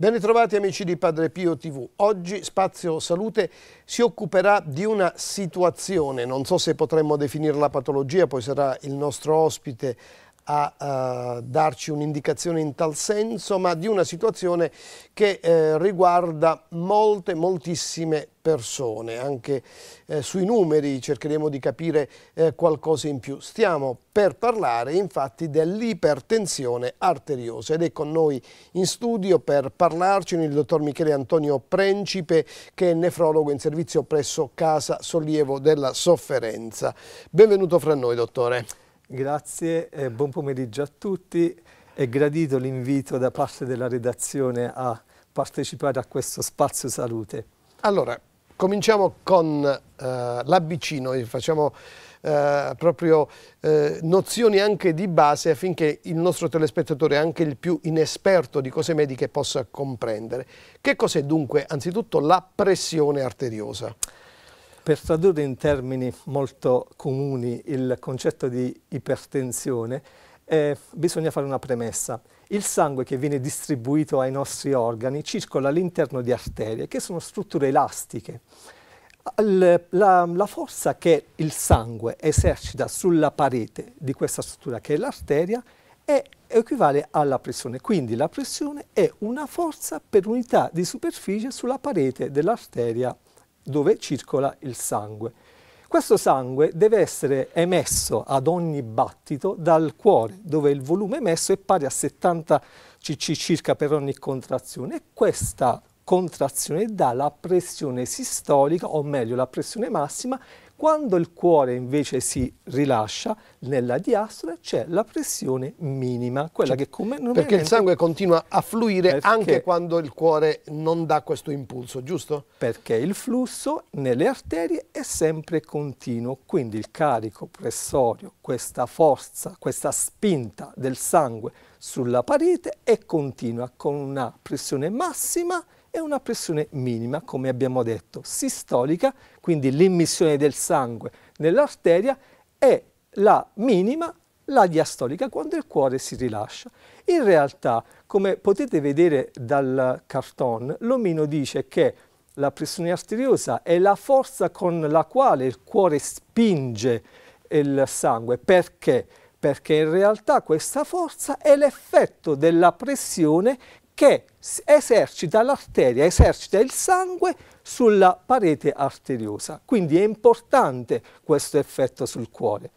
Ben ritrovati amici di Padre Pio TV. Oggi Spazio Salute si occuperà di una situazione, non so se potremmo definirla patologia, poi sarà il nostro ospite a eh, darci un'indicazione in tal senso, ma di una situazione che eh, riguarda molte, moltissime persone. Anche eh, sui numeri cercheremo di capire eh, qualcosa in più. Stiamo per parlare infatti dell'ipertensione arteriosa ed è con noi in studio per parlarcene il dottor Michele Antonio Principe che è nefrologo in servizio presso Casa Sollievo della Sofferenza. Benvenuto fra noi dottore. Grazie, eh, buon pomeriggio a tutti. È gradito l'invito da parte della redazione a partecipare a questo spazio salute. Allora, cominciamo con eh, l'abbicino e facciamo eh, proprio eh, nozioni anche di base affinché il nostro telespettatore, anche il più inesperto di cose mediche, possa comprendere. Che cos'è dunque anzitutto la pressione arteriosa? Per tradurre in termini molto comuni il concetto di ipertensione, eh, bisogna fare una premessa. Il sangue che viene distribuito ai nostri organi circola all'interno di arterie, che sono strutture elastiche. La, la, forza che il sangue esercita sulla parete di questa struttura che è l'arteria è, equivale alla pressione, quindi la pressione è una forza per unità di superficie sulla parete dell'arteria dove circola il sangue. Questo sangue deve essere emesso ad ogni battito dal cuore, dove il volume emesso è pari a 70 cc circa per ogni contrazione e questa contrazione dà la pressione sistolica, o meglio la pressione massima, quando il cuore invece si rilascia, nella diastole c'è la pressione minima, quella cioè, che come Perché il sangue continua a fluire perché, anche quando il cuore non dà questo impulso, giusto? Perché il flusso nelle arterie è sempre continuo, quindi il carico pressorio, questa forza, questa spinta del sangue sulla parete è continua con una pressione massima e una pressione minima, come abbiamo detto, sistolica, quindi l'immissione del sangue nell'arteria, e la minima, la diastolica, quando il cuore si rilascia. In realtà, come potete vedere dal carton, l'omino dice che la pressione arteriosa è la forza con la quale il cuore spinge il sangue. Perché? Perché in realtà questa forza è l'effetto della pressione che esercita l'arteria, esercita il sangue sulla parete arteriosa. Quindi è importante questo effetto sul cuore.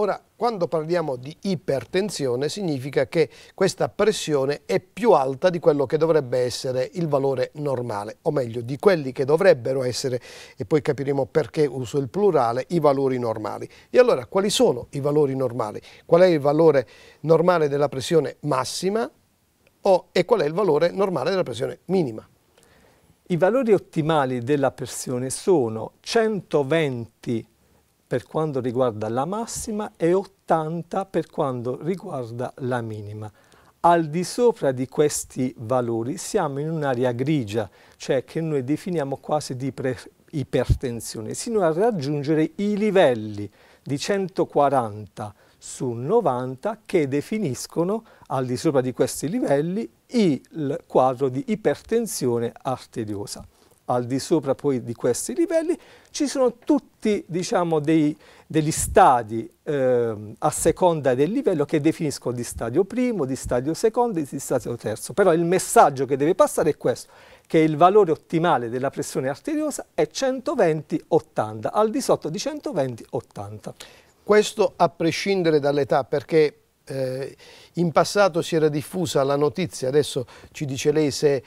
Ora, quando parliamo di ipertensione significa che questa pressione è più alta di quello che dovrebbe essere il valore normale, o meglio di quelli che dovrebbero essere, e poi capiremo perché uso il plurale, i valori normali. E allora quali sono i valori normali? Qual è il valore normale della pressione massima? o, e qual è il valore normale della pressione minima. I valori ottimali della pressione sono 120 per quanto riguarda la massima e 80 per quanto riguarda la minima. Al di sopra di questi valori siamo in un'area grigia, cioè che noi definiamo quasi di ipertensione, sino a raggiungere i livelli di 140 su 90 che definiscono al di sopra di questi livelli il quadro di ipertensione arteriosa. Al di sopra poi di questi livelli ci sono tutti diciamo, dei, degli stadi eh, a seconda del livello che definiscono di stadio primo, di stadio secondo e di stadio terzo. Però il messaggio che deve passare è questo, che il valore ottimale della pressione arteriosa è 120-80, al di sotto di 120-80. Questo a prescindere dall'età perché eh, in passato si era diffusa la notizia, adesso ci dice lei se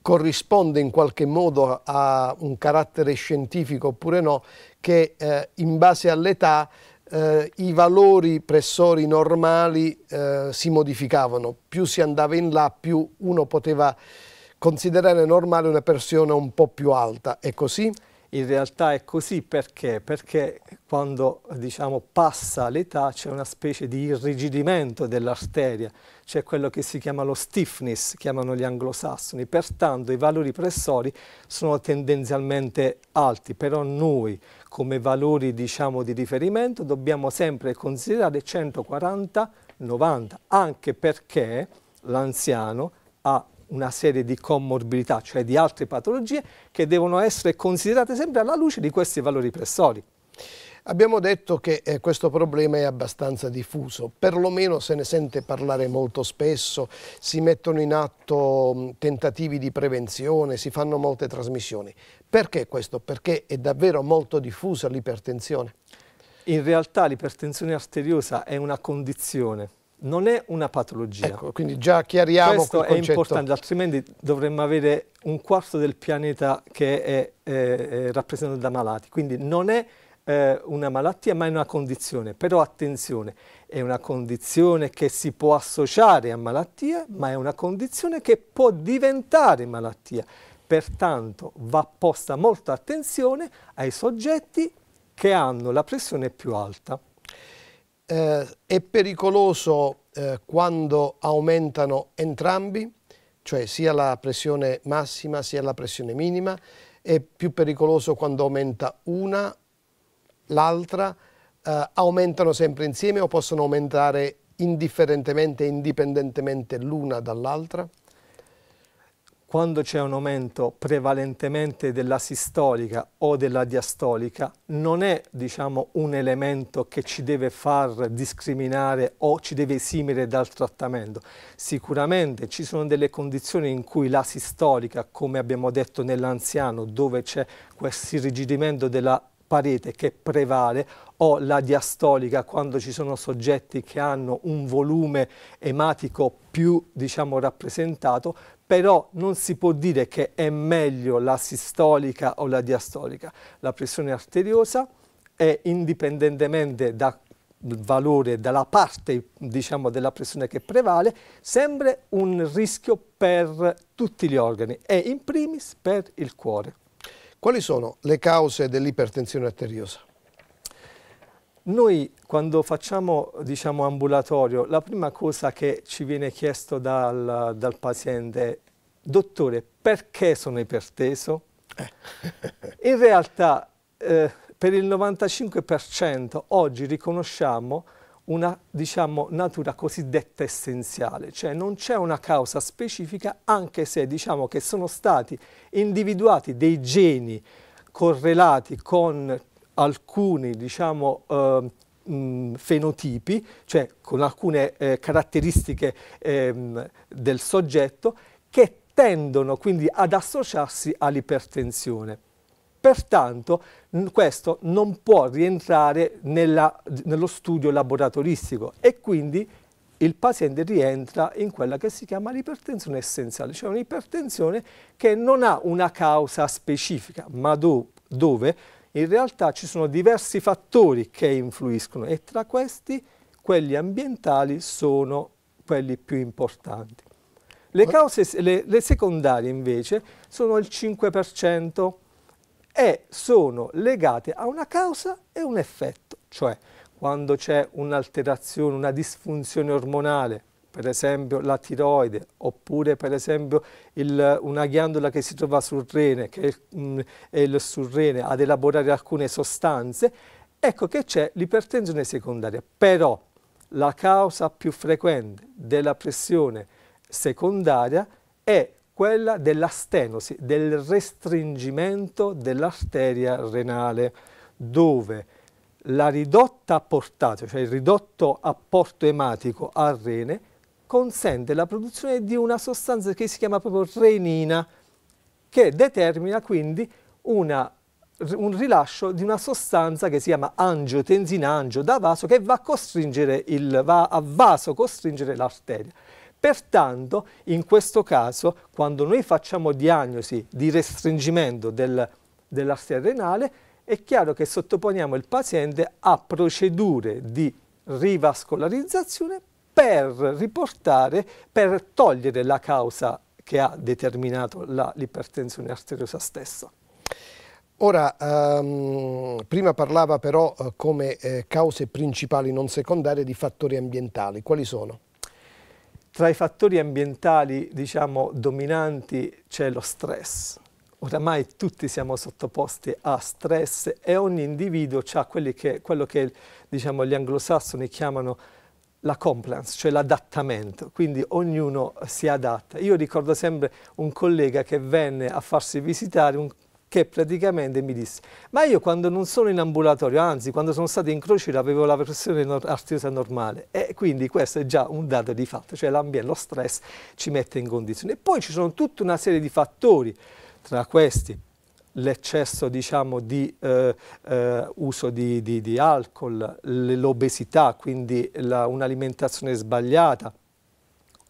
corrisponde in qualche modo a un carattere scientifico oppure no, che eh, in base all'età eh, i valori pressori normali eh, si modificavano, più si andava in là più uno poteva considerare normale una persona un po' più alta, è così? in realtà è così perché? Perché quando diciamo, passa l'età c'è una specie di irrigidimento dell'arteria, c'è quello che si chiama lo stiffness, chiamano gli anglosassoni, pertanto i valori pressori sono tendenzialmente alti, però noi come valori diciamo, di riferimento dobbiamo sempre considerare 140-90, anche perché l'anziano ha una serie di comorbidità, cioè di altre patologie che devono essere considerate sempre alla luce di questi valori pressori. Abbiamo detto che eh, questo problema è abbastanza diffuso, perlomeno se ne sente parlare molto spesso, si mettono in atto mm, tentativi di prevenzione, si fanno molte trasmissioni. Perché questo? Perché è davvero molto diffusa l'ipertensione. In realtà l'ipertensione arteriosa è una condizione non è una patologia. Ecco, quindi già chiariamo Questo è importante, altrimenti dovremmo avere un quarto del pianeta che è, è, è rappresentato da malati. Quindi non è eh, una malattia, ma è una condizione. Però attenzione, è una condizione che si può associare a malattia, ma è una condizione che può diventare malattia. Pertanto va posta molta attenzione ai soggetti che hanno la pressione più alta eh, è pericoloso eh, quando aumentano entrambi, cioè sia la pressione massima sia la pressione minima, è più pericoloso quando aumenta una, l'altra, eh, aumentano sempre insieme o possono aumentare indifferentemente indipendentemente l'una dall'altra? quando c'è un aumento prevalentemente della sistolica o della diastolica, non è diciamo, un elemento che ci deve far discriminare o ci deve esimere dal trattamento. Sicuramente ci sono delle condizioni in cui la sistolica, come abbiamo detto nell'anziano, dove c'è questo irrigidimento della parete che prevale o la diastolica quando ci sono soggetti che hanno un volume ematico più diciamo, rappresentato, però non si può dire che è meglio la sistolica o la diastolica. La pressione arteriosa è indipendentemente dal valore, dalla parte diciamo, della pressione che prevale, sempre un rischio per tutti gli organi e in primis per il cuore. Quali sono le cause dell'ipertensione arteriosa? Noi quando facciamo diciamo, ambulatorio, la prima cosa che ci viene chiesto dal, dal paziente è «Dottore, perché sono iperteso?» eh. In realtà eh, per il 95% oggi riconosciamo una diciamo, natura cosiddetta essenziale, cioè non c'è una causa specifica anche se diciamo che sono stati individuati dei geni correlati con alcuni diciamo, eh, mh, fenotipi, cioè con alcune eh, caratteristiche ehm, del soggetto che tendono quindi ad associarsi all'ipertensione. Pertanto questo non può rientrare nella, nello studio laboratoristico e quindi il paziente rientra in quella che si chiama l'ipertensione essenziale, cioè un'ipertensione che non ha una causa specifica, ma do, dove in realtà ci sono diversi fattori che influiscono e tra questi quelli ambientali sono quelli più importanti. Le cause le, le secondarie invece sono il 5% e sono legate a una causa e un effetto, cioè quando c'è un'alterazione, una disfunzione ormonale, per esempio la tiroide, oppure per esempio il, una ghiandola che si trova sul rene, che mh, mm, è il surrene, ad elaborare alcune sostanze, ecco che c'è l'ipertensione secondaria. Però la causa più frequente della pressione secondaria è quella della stenosi, del restringimento dell'arteria renale, dove la ridotta portata, cioè il ridotto apporto ematico al rene, consente la produzione di una sostanza che si chiama proprio renina, che determina quindi una, un rilascio di una sostanza che si chiama angiotensina angio da vaso che va a costringere il, va a vaso costringere l'arteria. Pertanto, in questo caso, quando noi facciamo diagnosi di restringimento del, dell'arteria renale, è chiaro che sottoponiamo il paziente a procedure di rivascolarizzazione per riportare, per togliere la causa che ha determinato l'ipertensione arteriosa stessa. Ora, ehm, prima parlava però eh, come eh, cause principali non secondarie di fattori ambientali. Quali sono? Tra i fattori ambientali, diciamo, dominanti c'è lo stress. Oramai tutti siamo sottoposti a stress e ogni individuo ha che, quello che diciamo, gli anglosassoni chiamano la compliance, cioè l'adattamento, quindi ognuno si adatta. Io ricordo sempre un collega che venne a farsi visitare, un, che praticamente mi disse ma io quando non sono in ambulatorio, anzi quando sono stato in crociera avevo la pressione arteriosa normale e quindi questo è già un dato di fatto, cioè l'ambiente, lo stress ci mette in condizione. E poi ci sono tutta una serie di fattori, tra questi l'eccesso diciamo, di eh, eh, uso di, di, di alcol, l'obesità, quindi un'alimentazione sbagliata,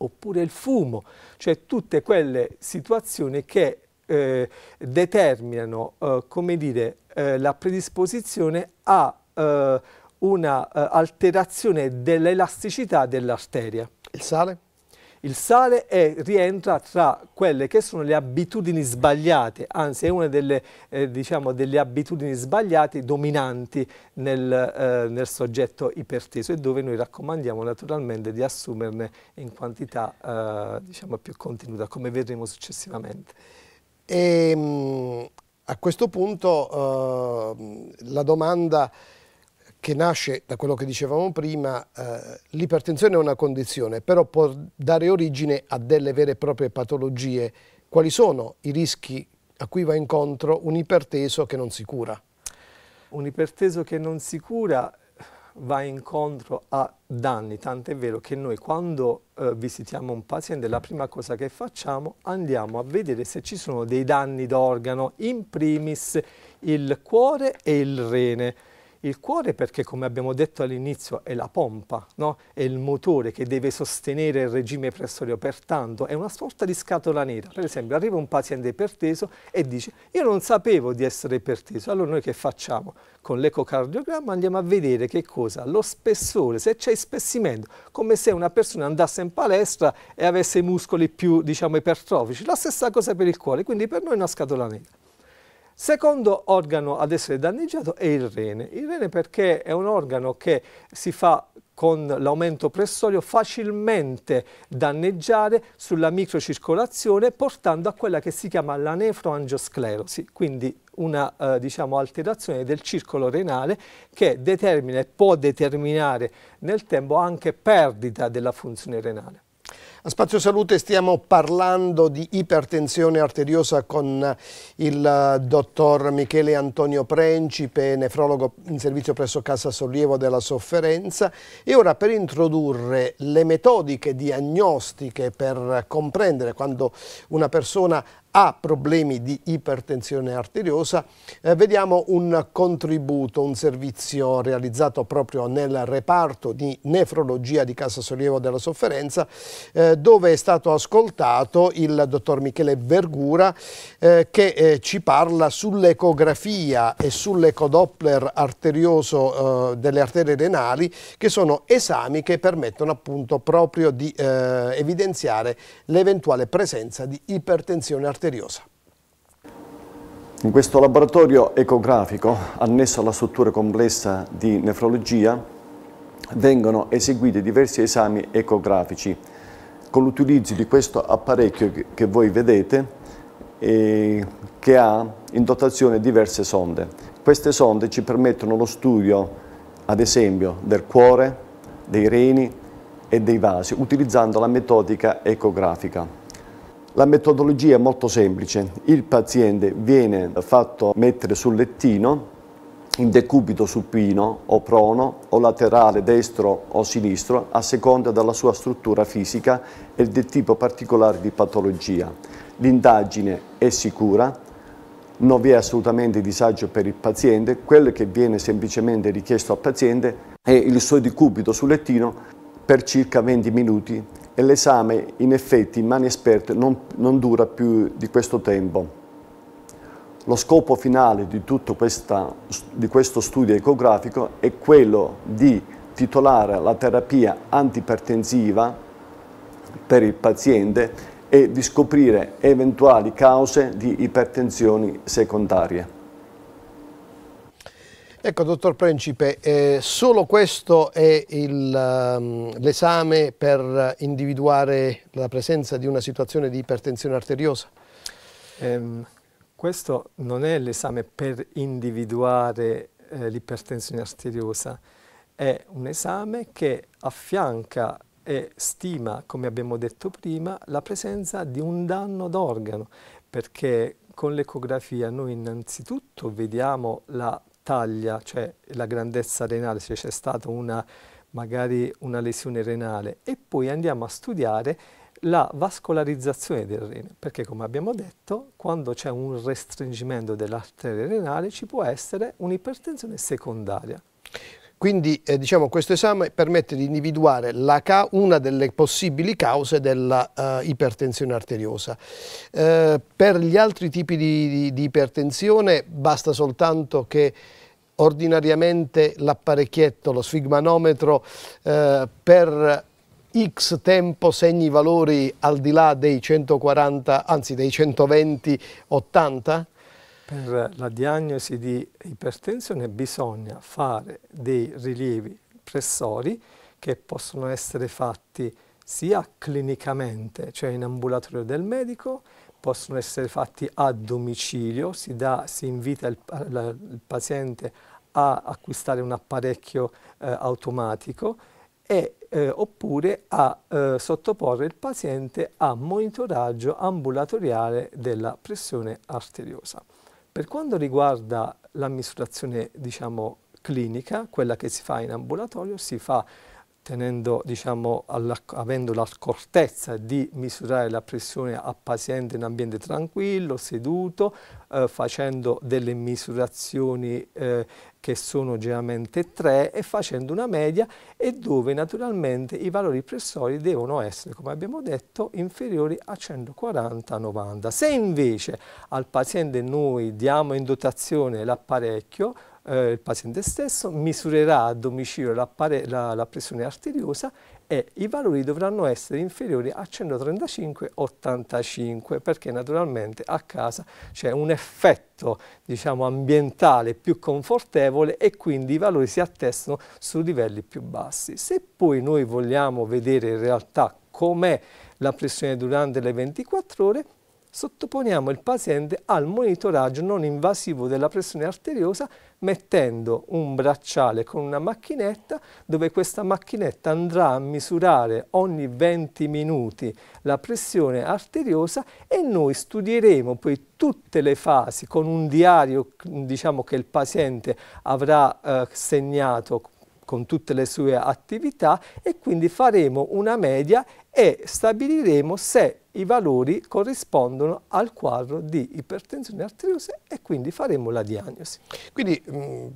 oppure il fumo, cioè tutte quelle situazioni che eh, determinano eh, come dire, eh, la predisposizione a eh, una alterazione dell'elasticità dell'arteria. Il sale? Il sale è, rientra tra quelle che sono le abitudini sbagliate, anzi è una delle, eh, diciamo, delle abitudini sbagliate dominanti nel, eh, nel, soggetto iperteso e dove noi raccomandiamo naturalmente di assumerne in quantità eh, diciamo, più contenuta, come vedremo successivamente. E, ehm, a questo punto eh, la domanda che nasce da quello che dicevamo prima, eh, l'ipertensione è una condizione, però può dare origine a delle vere e proprie patologie. Quali sono i rischi a cui va incontro un iperteso che non si cura? Un iperteso che non si cura va incontro a danni, tant'è vero che noi quando eh, visitiamo un paziente la prima cosa che facciamo andiamo a vedere se ci sono dei danni d'organo, in primis il cuore e il rene il cuore perché, come abbiamo detto all'inizio, è la pompa, no? è il motore che deve sostenere il regime pressorio, pertanto è una sorta di scatola nera. Per esempio, arriva un paziente iperteso e dice io non sapevo di essere iperteso, allora noi che facciamo? Con l'ecocardiogramma andiamo a vedere che cosa? Lo spessore, se c'è spessimento, come se una persona andasse in palestra e avesse i muscoli più, diciamo, ipertrofici. La stessa cosa per il cuore, quindi per noi è una scatola nera. Secondo organo ad essere danneggiato è il rene. Il rene perché è un organo che si fa con l'aumento pressorio facilmente danneggiare sulla microcircolazione portando a quella che si chiama la nefroangiosclerosi, quindi una eh, diciamo, alterazione del circolo renale che determina e può determinare nel tempo anche perdita della funzione renale. A Spazio Salute stiamo parlando di ipertensione arteriosa con il eh, dottor Michele Antonio Prencipe, nefrologo in servizio presso Casa Sollievo della Sofferenza e ora per introdurre le metodiche diagnostiche per comprendere quando una persona ha problemi di ipertensione arteriosa, eh, vediamo un contributo, un servizio realizzato proprio nel reparto di nefrologia di Casa Sollievo della Sofferenza, eh, dove è stato ascoltato il dottor Michele Vergura eh, che eh, ci parla sull'ecografia e sull'ecodoppler arterioso eh, delle arterie renali, che sono esami che permettono appunto proprio di eh, evidenziare l'eventuale presenza di ipertensione arteriosa misteriosa. In questo laboratorio ecografico, annesso alla struttura complessa di nefrologia, vengono eseguiti diversi esami ecografici. Con l'utilizzo di questo apparecchio che voi vedete, eh, che ha in dotazione diverse sonde. Queste sonde ci permettono lo studio, ad esempio, del cuore, dei reni e dei vasi, utilizzando la metodica ecografica. La metodologia è molto semplice, il paziente viene fatto mettere sul lettino in decubito supino o prono o laterale destro o sinistro a seconda della sua struttura fisica e del tipo particolare di patologia. L'indagine è sicura, non vi è assolutamente disagio per il paziente, quello che viene semplicemente richiesto al paziente è il suo decubito sul lettino per circa 20 minuti e l'esame in effetti in mani esperte non, non dura più di questo tempo. Lo scopo finale di tutto questa, di questo studio ecografico è quello di titolare la terapia antipertensiva per il paziente e di scoprire eventuali cause di ipertensioni secondarie. Ecco, dottor Principe, eh, solo questo è ehm, l'esame um, per individuare la presenza di una situazione di ipertensione arteriosa? Ehm, questo non è l'esame per individuare eh, l'ipertensione arteriosa, è un esame che affianca e stima, come abbiamo detto prima, la presenza di un danno d'organo, perché con l'ecografia noi innanzitutto vediamo la taglia, cioè la grandezza renale, se c'è stata una, magari una lesione renale, e poi andiamo a studiare la vascolarizzazione del rene, perché come abbiamo detto, quando c'è un restringimento dell'arteria renale ci può essere un'ipertensione secondaria. Quindi eh, diciamo, questo esame permette di individuare una delle possibili cause dell'ipertensione eh, uh, arteriosa. Uh, per gli altri tipi di, di, di ipertensione basta soltanto che ordinariamente l'apparecchietto, lo sfigmanometro, eh, per x tempo segni valori al di là dei 140, anzi dei 120, 80? Per la diagnosi di ipertensione bisogna fare dei rilievi pressori che possono essere fatti sia clinicamente, cioè in ambulatorio del medico, possono essere fatti a domicilio, si, dà, si invita il, la, il, paziente a acquistare un apparecchio eh, automatico e, eh, oppure a eh, sottoporre il paziente a monitoraggio ambulatoriale della pressione arteriosa. Per quanto riguarda l'amministrazione diciamo, clinica, quella che si fa in ambulatorio, si fa tenendo, diciamo, alla, avendo l'accortezza di misurare la pressione a paziente in ambiente tranquillo, seduto, eh, facendo delle misurazioni eh, che sono generalmente tre e facendo una media e dove naturalmente i valori pressori devono essere, come abbiamo detto, inferiori a 140-90. Se invece al paziente noi diamo in dotazione l'apparecchio, eh, il paziente stesso, misurerà a domicilio la, la, la pressione arteriosa e i valori dovranno essere inferiori a 135-85 perché naturalmente a casa c'è un effetto diciamo, ambientale più confortevole e quindi i valori si attestano su livelli più bassi. Se poi noi vogliamo vedere in realtà com'è la pressione durante le 24 ore, sottoponiamo il paziente al monitoraggio non invasivo della pressione arteriosa mettendo un bracciale con una macchinetta dove questa macchinetta andrà a misurare ogni 20 minuti la pressione arteriosa e noi studieremo poi tutte le fasi con un diario diciamo, che il paziente avrà eh, segnato con tutte le sue attività e quindi faremo una media e stabiliremo se i valori corrispondono al quadro di ipertensione arteriosa e quindi faremo la diagnosi. Quindi mh, mm,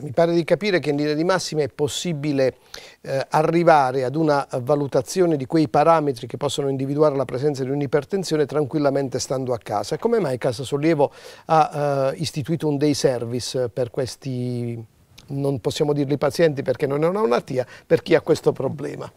mi pare di capire che in linea di massima è possibile eh, arrivare ad una valutazione di quei parametri che possono individuare la presenza di un'ipertensione tranquillamente stando a casa. come mai Casa Sollievo ha eh, istituito un day service per questi non possiamo dirli pazienti perché non è una malattia, per chi ha questo problema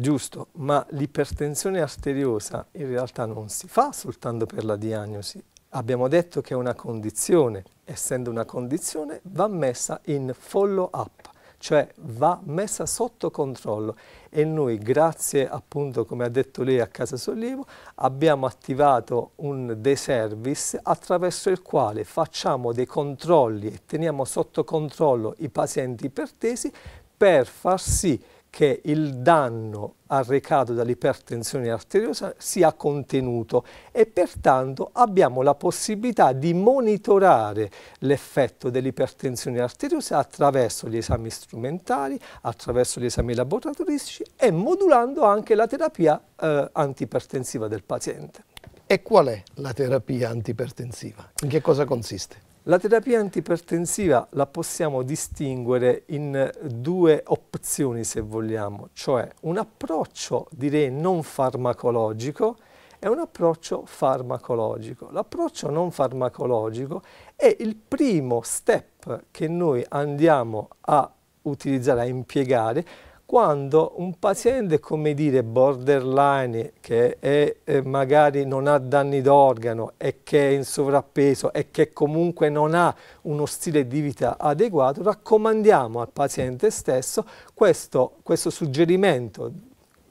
giusto, ma l'ipertensione arteriosa in realtà non si fa soltanto per la diagnosi. Abbiamo detto che è una condizione, essendo una condizione va messa in follow up, cioè va messa sotto controllo e noi grazie appunto come ha detto lei a Casa Sollievo abbiamo attivato un day service attraverso il quale facciamo dei controlli e teniamo sotto controllo i pazienti ipertesi per far sì che che il danno arrecato dall'ipertensione arteriosa sia contenuto e pertanto abbiamo la possibilità di monitorare l'effetto dell'ipertensione arteriosa attraverso gli esami strumentali, attraverso gli esami laboratoristici e modulando anche la terapia eh, antipertensiva del paziente. E qual è la terapia antipertensiva? In che cosa consiste? La terapia antipertensiva la possiamo distinguere in due opzioni se vogliamo, cioè un approccio direi non farmacologico e un approccio farmacologico. L'approccio non farmacologico è il primo step che noi andiamo a utilizzare, a impiegare quando un paziente, come dire, borderline, che è, eh, magari non ha danni d'organo e che è in sovrappeso e che comunque non ha uno stile di vita adeguato, raccomandiamo al paziente stesso questo, questo suggerimento,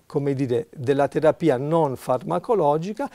come dire, della terapia non farmacologica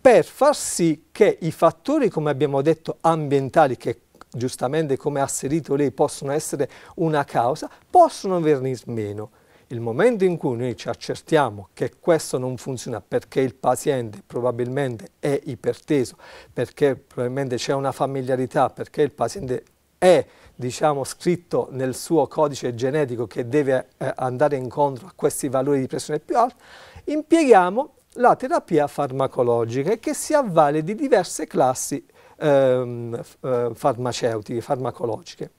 per far sì che i fattori, come abbiamo detto, ambientali, che giustamente come ha asserito lei, possono essere una causa, possono venir meno. Il momento in cui noi ci accertiamo che questo non funziona perché il paziente probabilmente è iperteso, perché probabilmente c'è una familiarità, perché il paziente è diciamo, scritto nel suo codice genetico che deve eh, andare incontro a questi valori di pressione più alti, impieghiamo la terapia farmacologica e che si avvale di diverse classi ehm, eh, farmaceutiche, farmacologiche.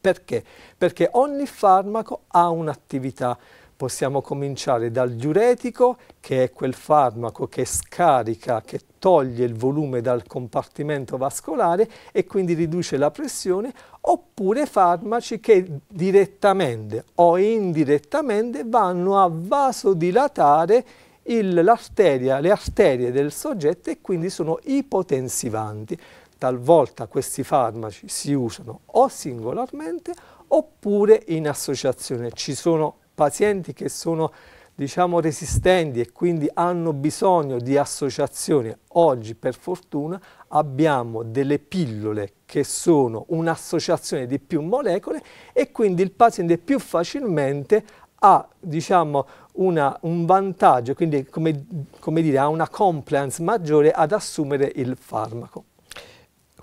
Perché? Perché ogni farmaco ha un'attività. Possiamo cominciare dal diuretico, che è quel farmaco che scarica, che toglie il volume dal compartimento vascolare e quindi riduce la pressione, oppure farmaci che direttamente o indirettamente vanno a vasodilatare il, le arterie del soggetto e quindi sono ipotensivanti. Talvolta questi farmaci si usano o singolarmente oppure in associazione. Ci sono pazienti che sono diciamo resistenti e quindi hanno bisogno di associazione. Oggi per fortuna abbiamo delle pillole che sono un'associazione di più molecole e quindi il paziente più facilmente ha diciamo, una, un vantaggio, quindi come, come dire, ha una compliance maggiore ad assumere il farmaco.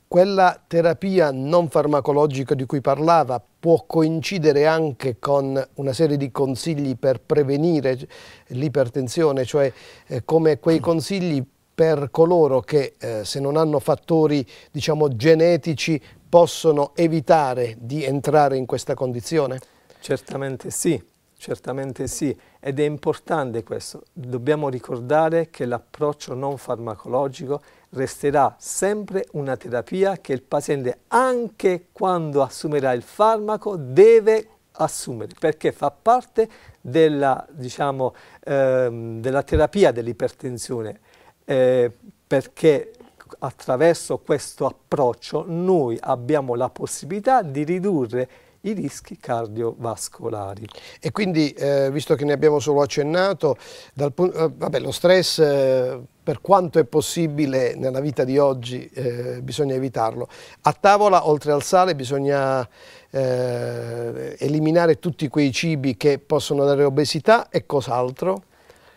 Quella terapia non farmacologica di cui parlava può coincidere anche con una serie di consigli per prevenire l'ipertensione, cioè eh, come quei consigli per coloro che eh, se non hanno fattori diciamo, genetici possono evitare di entrare in questa condizione? Certamente sì. Certamente sì, ed è importante questo. Dobbiamo ricordare che l'approccio non farmacologico resterà sempre una terapia che il paziente, anche quando assumerà il farmaco, deve assumere, perché fa parte della, diciamo, ehm, della terapia dell'ipertensione, eh, perché attraverso questo approccio noi abbiamo la possibilità di ridurre i rischi cardiovascolari. E quindi, eh, visto che ne abbiamo solo accennato, dal, eh, vabbè, lo stress eh, per quanto è possibile nella vita di oggi eh, bisogna evitarlo. A tavola, oltre al sale, bisogna eh, eliminare tutti quei cibi che possono dare obesità e cos'altro?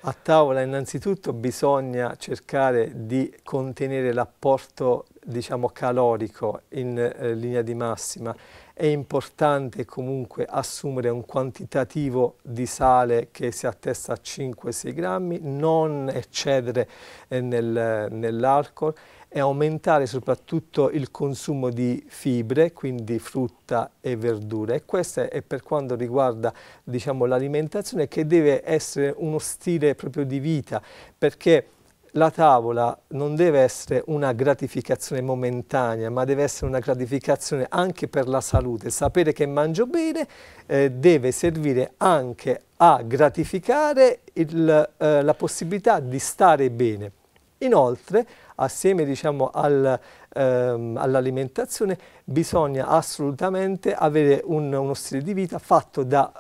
A tavola innanzitutto bisogna cercare di contenere l'apporto diciamo, calorico in eh, linea di massima, è importante comunque assumere un quantitativo di sale che si attesta a 5-6 grammi, non eccedere eh, nel, nell'alcol e aumentare soprattutto il consumo di fibre, quindi frutta e verdure. E questo è per quanto riguarda diciamo, l'alimentazione che deve essere uno stile proprio di vita, perché la tavola non deve essere una gratificazione momentanea, ma deve essere una gratificazione anche per la salute. Sapere che mangio bene eh, deve servire anche a gratificare il, eh, la possibilità di stare bene. Inoltre, assieme diciamo, al, ehm, all'alimentazione, bisogna assolutamente avere un, uno stile di vita fatto da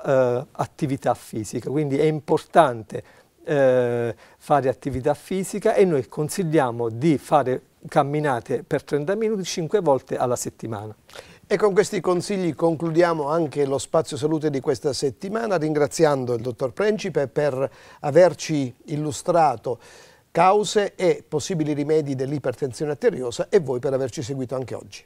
eh, attività fisica, quindi è importante eh, fare attività fisica e noi consigliamo di fare camminate per 30 minuti 5 volte alla settimana. E con questi consigli concludiamo anche lo spazio salute di questa settimana ringraziando il dottor Principe per averci illustrato cause e possibili rimedi dell'ipertensione arteriosa e voi per averci seguito anche oggi.